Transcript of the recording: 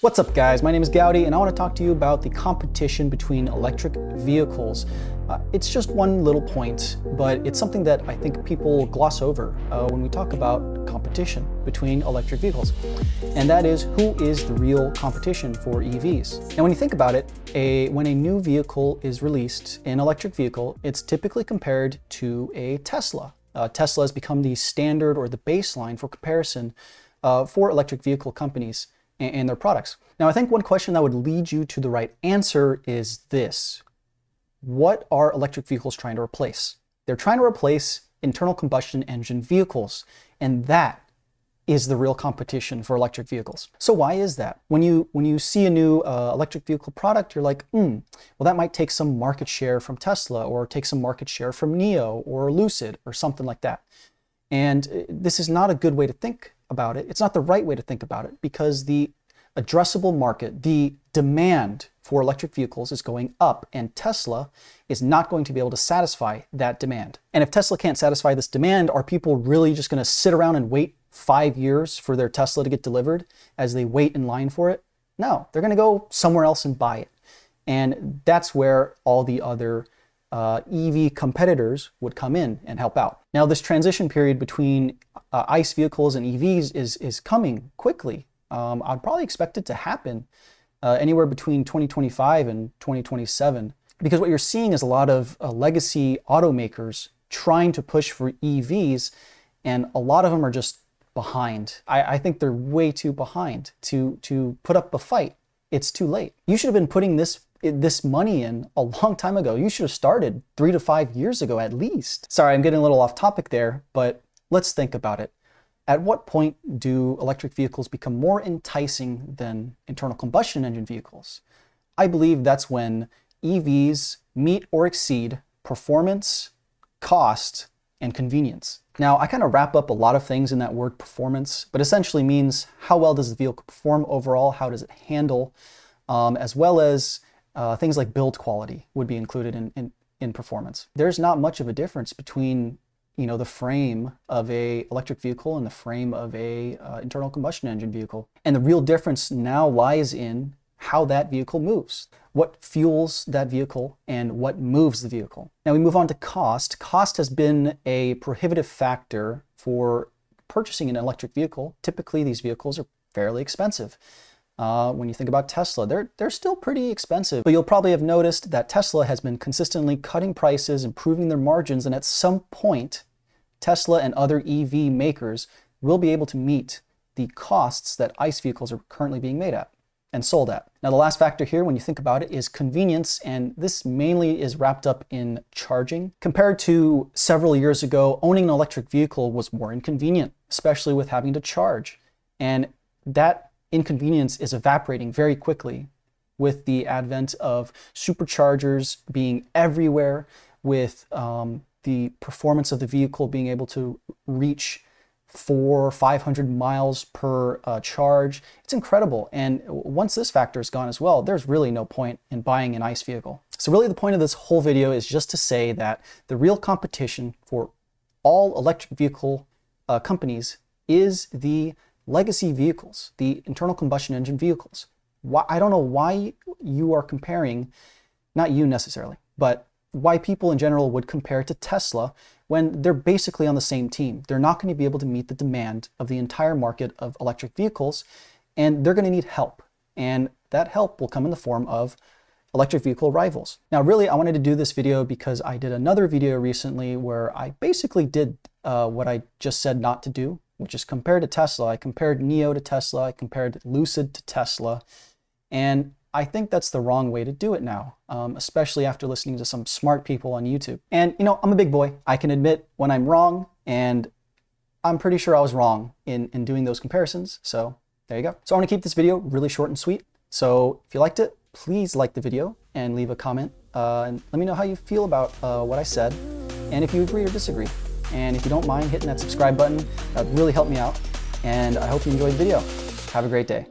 What's up guys, my name is Gowdy and I want to talk to you about the competition between electric vehicles. Uh, it's just one little point, but it's something that I think people gloss over uh, when we talk about competition between electric vehicles. And that is who is the real competition for EVs? Now when you think about it, a, when a new vehicle is released, an electric vehicle, it's typically compared to a Tesla. Uh, Tesla has become the standard or the baseline for comparison uh, for electric vehicle companies and their products. Now, I think one question that would lead you to the right answer is this. What are electric vehicles trying to replace? They're trying to replace internal combustion engine vehicles, and that is the real competition for electric vehicles. So why is that? When you when you see a new uh, electric vehicle product, you're like, hmm, well that might take some market share from Tesla or take some market share from Neo or Lucid or something like that. And uh, this is not a good way to think about it. It's not the right way to think about it because the addressable market, the demand for electric vehicles is going up, and Tesla is not going to be able to satisfy that demand. And if Tesla can't satisfy this demand, are people really just going to sit around and wait five years for their Tesla to get delivered as they wait in line for it? No, they're going to go somewhere else and buy it. And that's where all the other uh, EV competitors would come in and help out. Now, this transition period between uh, ICE vehicles and EVs is, is coming quickly um, I'd probably expect it to happen uh, anywhere between 2025 and 2027. Because what you're seeing is a lot of uh, legacy automakers trying to push for EVs, and a lot of them are just behind. I, I think they're way too behind to, to put up a fight. It's too late. You should have been putting this this money in a long time ago. You should have started three to five years ago at least. Sorry, I'm getting a little off topic there, but let's think about it. At what point do electric vehicles become more enticing than internal combustion engine vehicles? I believe that's when EVs meet or exceed performance, cost, and convenience. Now, I kind of wrap up a lot of things in that word performance, but essentially means how well does the vehicle perform overall, how does it handle, um, as well as uh, things like build quality would be included in, in, in performance. There's not much of a difference between you know, the frame of a electric vehicle and the frame of a uh, internal combustion engine vehicle. And the real difference now lies in how that vehicle moves, what fuels that vehicle, and what moves the vehicle. Now we move on to cost. Cost has been a prohibitive factor for purchasing an electric vehicle. Typically, these vehicles are fairly expensive. Uh, when you think about Tesla, they're, they're still pretty expensive, but you'll probably have noticed that Tesla has been consistently cutting prices, improving their margins, and at some point, Tesla and other EV makers will be able to meet the costs that ICE vehicles are currently being made at and sold at. Now, the last factor here, when you think about it, is convenience, and this mainly is wrapped up in charging. Compared to several years ago, owning an electric vehicle was more inconvenient, especially with having to charge. And that inconvenience is evaporating very quickly with the advent of superchargers being everywhere, with um, the performance of the vehicle being able to reach four, 500 miles per uh, charge. It's incredible. And once this factor is gone as well, there's really no point in buying an ICE vehicle. So really the point of this whole video is just to say that the real competition for all electric vehicle uh, companies is the legacy vehicles, the internal combustion engine vehicles. Why, I don't know why you are comparing, not you necessarily, but why people in general would compare to Tesla when they're basically on the same team. They're not going to be able to meet the demand of the entire market of electric vehicles, and they're going to need help. And that help will come in the form of electric vehicle rivals. Now, really, I wanted to do this video because I did another video recently where I basically did uh, what I just said not to do, which is compare to Tesla. I compared Neo to Tesla, I compared Lucid to Tesla, and I think that's the wrong way to do it now, um, especially after listening to some smart people on YouTube. And, you know, I'm a big boy. I can admit when I'm wrong, and I'm pretty sure I was wrong in, in doing those comparisons. So there you go. So I want to keep this video really short and sweet. So if you liked it, please like the video and leave a comment. Uh, and let me know how you feel about uh, what I said and if you agree or disagree. And if you don't mind hitting that subscribe button, that would really help me out. And I hope you enjoyed the video. Have a great day.